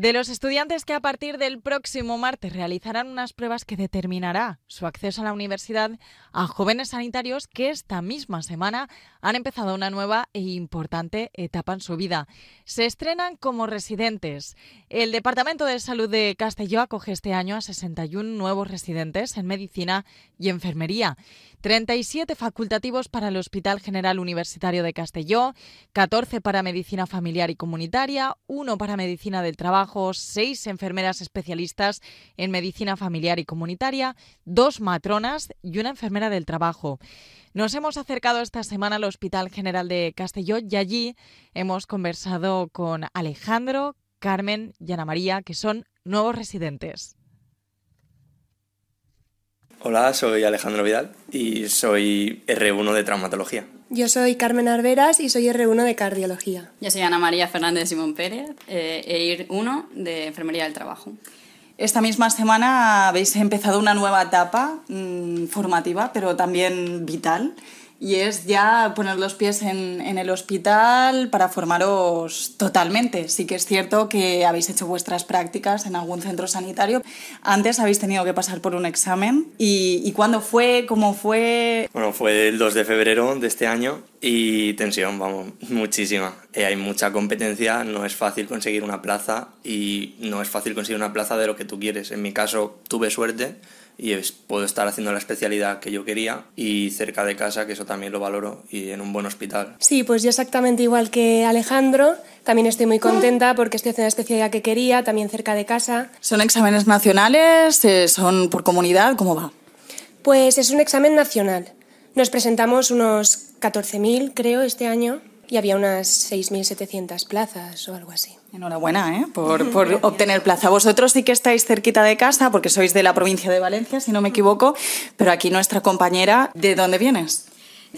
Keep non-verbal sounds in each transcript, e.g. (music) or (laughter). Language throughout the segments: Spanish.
de los estudiantes que a partir del próximo martes realizarán unas pruebas que determinará su acceso a la universidad a jóvenes sanitarios que esta misma semana han empezado una nueva e importante etapa en su vida. Se estrenan como residentes. El Departamento de Salud de Castelló acoge este año a 61 nuevos residentes en medicina y enfermería, 37 facultativos para el Hospital General Universitario de Castelló, 14 para medicina familiar y comunitaria, 1 para medicina del trabajo, seis enfermeras especialistas en medicina familiar y comunitaria, dos matronas y una enfermera del trabajo. Nos hemos acercado esta semana al Hospital General de Castelló y allí hemos conversado con Alejandro, Carmen y Ana María, que son nuevos residentes. Hola, soy Alejandro Vidal y soy R1 de traumatología. Yo soy Carmen Arveras y soy R1 de cardiología. Yo soy Ana María Fernández Simón Pérez, eh, e ir 1 de enfermería del trabajo. Esta misma semana habéis empezado una nueva etapa mm, formativa, pero también vital, y es ya poner los pies en, el hospital para formaros totalmente. Sí que es cierto que habéis hecho vuestras prácticas en algún centro sanitario. Antes habéis tenido que pasar por un examen. ¿Y, cuándo fue? ¿Cómo fue? Bueno, fue el 2 de febrero de este año y tensión, vamos, (laughs) muchísima. Eh, hay mucha competencia, no es fácil conseguir una plaza y no es fácil conseguir una plaza de lo que tú quieres. En mi caso tuve suerte y puedo estar haciendo la especialidad que yo quería y cerca de casa, que eso también lo valoro, y en un buen hospital. Sí, pues yo exactamente igual que Alejandro, también estoy muy contenta porque estoy haciendo la especialidad que quería, también cerca de casa. ¿Son exámenes nacionales? Eh, ¿Son por comunidad? ¿Cómo va? Pues es un examen nacional. Nos presentamos unos 14.000, creo, este año y había unas 6.700 plazas o algo así. Enhorabuena ¿eh? por, (laughs) por obtener plaza. Vosotros sí que estáis cerquita de casa porque sois de la provincia de Valencia, si no me equivoco, pero aquí nuestra compañera, ¿de dónde vienes?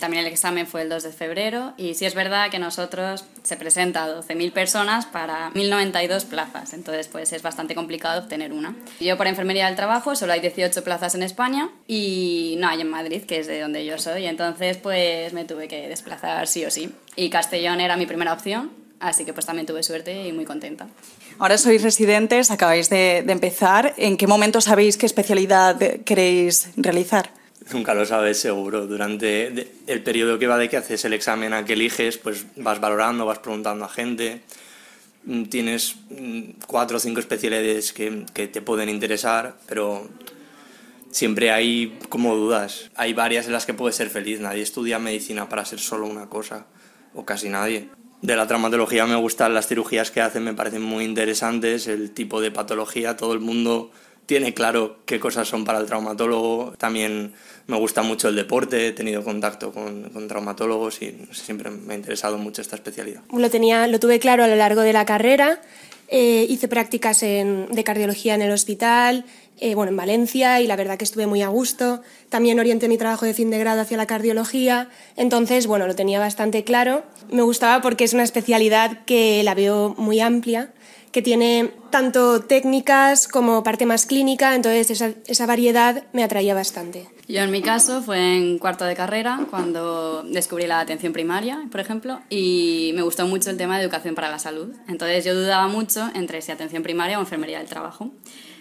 También el examen fue el 2 de febrero y sí es verdad que nosotros se presenta 12.000 personas para 1.092 plazas, entonces pues es bastante complicado obtener una. Yo para enfermería del trabajo solo hay 18 plazas en España y no hay en Madrid, que es de donde yo soy, entonces pues me tuve que desplazar sí o sí. Y Castellón era mi primera opción, Así que pues también tuve suerte y muy contenta. Ahora sois residentes, acabáis de, empezar. ¿En qué momento sabéis qué especialidad queréis realizar? Nunca lo sabes seguro. Durante el periodo que va de que haces el examen a que eliges, pues vas valorando, vas preguntando a gente. Mm, tienes mm, cuatro o cinco especialidades que, que te pueden interesar, pero siempre hay como dudas. Hay varias en las que puedes ser feliz. Nadie estudia medicina para ser solo una cosa, o casi nadie de la traumatología me gustan las cirugías que hacen, me parecen muy interesantes, el tipo de patología, todo el mundo tiene claro qué cosas son para el traumatólogo. También me gusta mucho el deporte, he tenido contacto con, traumatólogos y siempre me ha interesado mucho esta especialidad. Lo, tenía, lo tuve claro a lo largo de la carrera eh, hice prácticas de cardiología en el hospital, eh, bueno, en Valencia, y la verdad que estuve muy a gusto. También orienté mi trabajo de fin de grado hacia la cardiología, entonces, bueno, lo tenía bastante claro. Me gustaba porque es una especialidad que la veo muy amplia que tiene tanto técnicas como parte más clínica, entonces esa, variedad me atraía bastante. Yo en mi caso fue en cuarto de carrera cuando descubrí la atención primaria, por ejemplo, y me gustó mucho el tema de educación para la salud. Entonces yo dudaba mucho entre si atención primaria o enfermería del trabajo.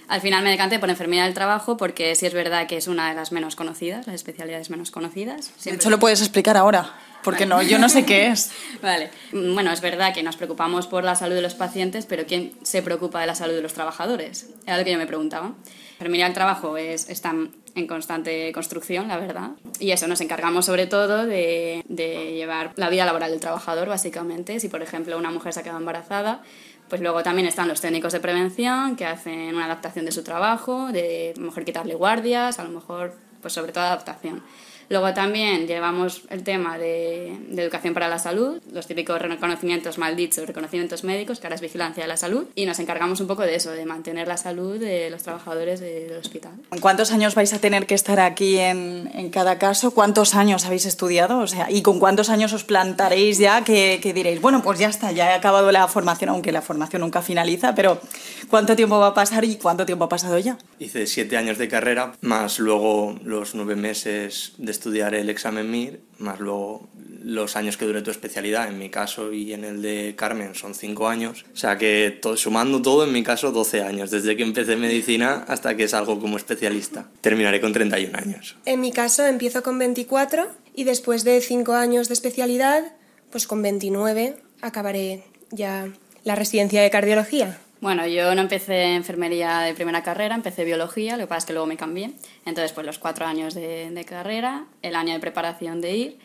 Al final me decanté por enfermería del trabajo porque sí es verdad que es una de las menos conocidas, las especialidades menos conocidas. eso lo puedes explicar ahora. Porque no, yo no sé qué es. (laughs) vale. Bueno, es verdad que nos preocupamos por la salud de los pacientes, pero ¿quién se preocupa de la salud de los trabajadores? Era lo que yo me preguntaba. Enfermería del trabajo es, está en constante construcción, la verdad. Y eso, nos encargamos sobre todo de, llevar la vida laboral del trabajador, básicamente. Si, por ejemplo, una mujer se ha quedado embarazada, pues luego también están los técnicos de prevención que hacen una adaptación de su trabajo, de a lo mejor quitarle guardias, a lo mejor, pues sobre todo adaptación. Luego también llevamos el tema de, educación para la salud, los típicos reconocimientos malditos, reconocimientos médicos, que ahora es vigilancia de la salud, y nos encargamos un poco de eso, de mantener la salud de los trabajadores del hospital. ¿Cuántos años vais a tener que estar aquí en, en cada caso? ¿Cuántos años habéis estudiado? O sea, ¿y con cuántos años os plantaréis ya que, diréis, bueno, pues ya está, ya he acabado la formación, aunque la formación nunca finaliza, pero ¿cuánto tiempo va a pasar y cuánto tiempo ha pasado ya? Hice siete años de carrera, más luego los nueve meses de estudiar el examen MIR, más luego los años que dure tu especialidad, en mi caso y en el de Carmen son cinco años, o sea que sumando todo, en mi caso 12 años, desde que empecé medicina hasta que salgo como especialista. Terminaré con 31 años. En mi caso empiezo con 24 y después de cinco años de especialidad, pues con 29 acabaré ya la residencia de cardiología. Bueno, yo no empecé enfermería de primera carrera, empecé biología, lo que pasa es que luego me cambié. Entonces, pues los cuatro años de, carrera, el año de preparación de IR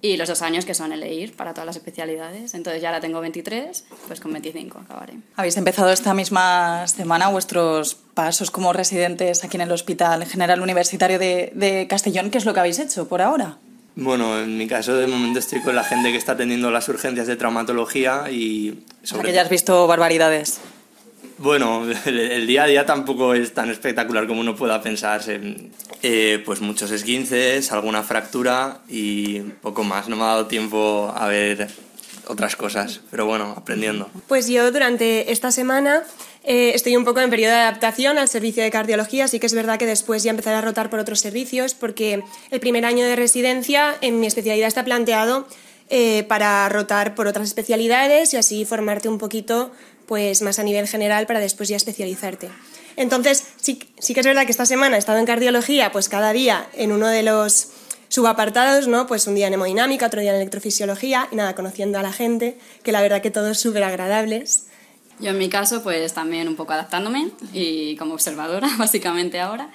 y los dos años que son el IR para todas las especialidades. Entonces ya la tengo 23, pues con 25 acabaré. Habéis empezado esta misma semana vuestros pasos como residentes aquí en el Hospital General Universitario de, Castellón. ¿Qué es lo que habéis hecho por ahora? Bueno, en mi caso de momento estoy con la gente que está atendiendo las urgencias de traumatología y sobre... O que ya has visto barbaridades. Bueno, (laughs) el día a día tampoco es tan espectacular como uno pueda pensar, eh, eh, pues muchos esguinces, alguna fractura y poco más. No me ha dado tiempo a ver otras cosas, pero bueno, aprendiendo. Pues yo durante esta semana eh, estoy un poco en periodo de adaptación al servicio de cardiología, así que es verdad que después ya empezaré a rotar por otros servicios porque el primer año de residencia en mi especialidad está planteado para rotar por otras especialidades y así formarte un poquito pues más a nivel general para después ya especializarte. Entonces, sí, sí que es verdad que esta semana he estado en cardiología, pues cada día en uno de los subapartados, ¿no? Pues un día en hemodinámica, otro día en electrofisiología y nada, conociendo a la gente, que la verdad que todos súper agradables. Yo en mi caso, pues también un poco adaptándome y como observadora, (laughs) básicamente ahora.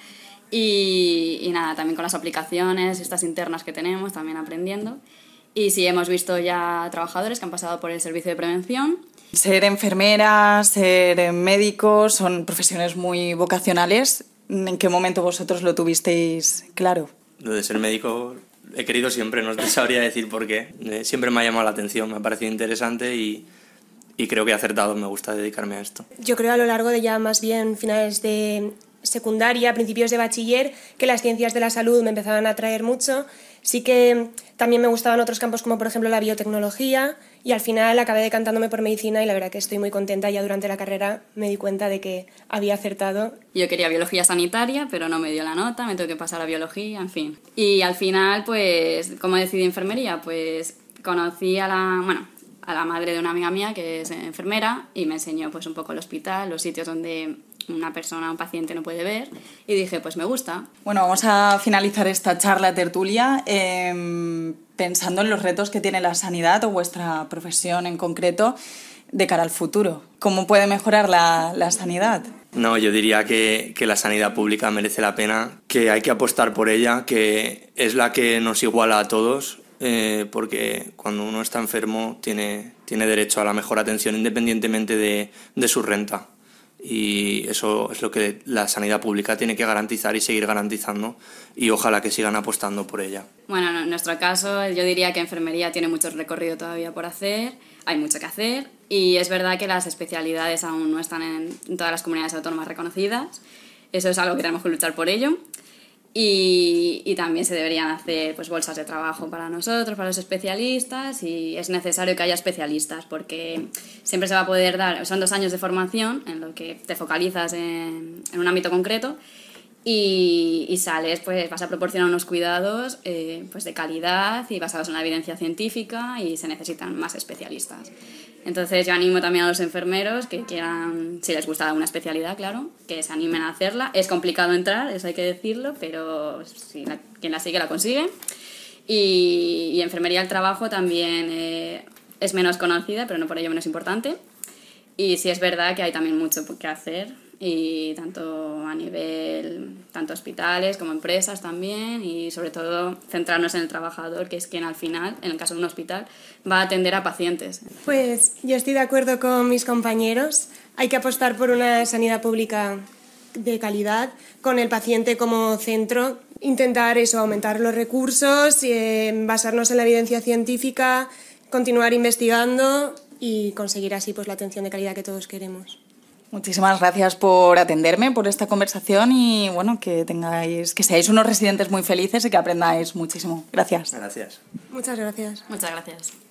Y, y nada, también con las aplicaciones, estas internas que tenemos, también aprendiendo. Y sí, hemos visto ya trabajadores que han pasado por el servicio de prevención ser enfermera, ser médico, son profesiones muy vocacionales. ¿En qué momento vosotros lo tuvisteis claro? Lo de ser médico he querido siempre, no sabría decir por qué. Eh, siempre me ha llamado la atención, me ha parecido interesante y, y creo que he acertado, me gusta dedicarme a esto. Yo creo a lo largo de ya más bien finales de secundaria, principios de bachiller, que las ciencias de la salud me empezaban a atraer mucho. Sí que también me gustaban otros campos como por ejemplo la biotecnología y al final acabé decantándome por medicina y la verdad que estoy muy contenta. Ya durante la carrera me di cuenta de que había acertado. Yo quería biología sanitaria, pero no me dio la nota, me tuve que pasar a biología, en fin. Y al final, pues, ¿cómo decidí enfermería? Pues conocí a la... Bueno, a la madre de una amiga mía que es enfermera y me enseñó pues un poco el hospital, los sitios donde una persona, un paciente no puede ver. Y dije, pues me gusta. Bueno, vamos a finalizar esta charla tertulia em, pensando en los retos que tiene la sanidad o vuestra profesión en concreto de cara al futuro. ¿Cómo puede mejorar la, sanidad? No, yo diría que, la sanidad pública merece la pena, que hay que apostar por ella, que es la que nos iguala a todos, eh, porque cuando uno está enfermo tiene, derecho a la mejor atención independientemente de su renta y eso es lo que la sanidad pública tiene que garantizar y seguir garantizando y ojalá que sigan apostando por ella. Bueno, en nuestro caso yo diría que enfermería tiene mucho recorrido todavía por hacer, hay mucho que hacer y es verdad que las especialidades aún no están en todas las comunidades autónomas reconocidas, eso es algo que tenemos que luchar por ello. Y, también se deberían hacer pues, bolsas de trabajo para nosotros, para los especialistas, y es necesario que haya especialistas porque siempre se va a poder dar, son dos años de formación en lo que te focalizas en un ámbito concreto y, sales, pues vas a proporcionar unos cuidados eh, pues de calidad y basados en la evidencia científica y se necesitan más especialistas. Entonces yo animo también a los enfermeros que quieran, si les gusta alguna especialidad, claro, que se animen a hacerla. Es complicado entrar, eso hay que decirlo, pero quien la sigue la consigue. Y, enfermería al trabajo también eh, es menos conocida, pero no por ello menos importante. Y sí es verdad que hay también mucho que hacer y tanto a nivel tanto hospitales como empresas también y sobre todo centrarnos en el trabajador que es quien al final en el caso de un hospital va a atender a pacientes pues yo estoy de acuerdo con mis compañeros hay que apostar por una sanidad pública de calidad con el paciente como centro intentar eso aumentar los recursos eh, basarnos en la evidencia científica continuar investigando y conseguir así pues la atención de calidad que todos queremos Muchísimas gracias por atenderme, por esta conversación y bueno, que tengáis, que seáis unos residentes muy felices y que aprendáis muchísimo. Gracias. Gracias. Muchas gracias. Muchas gracias.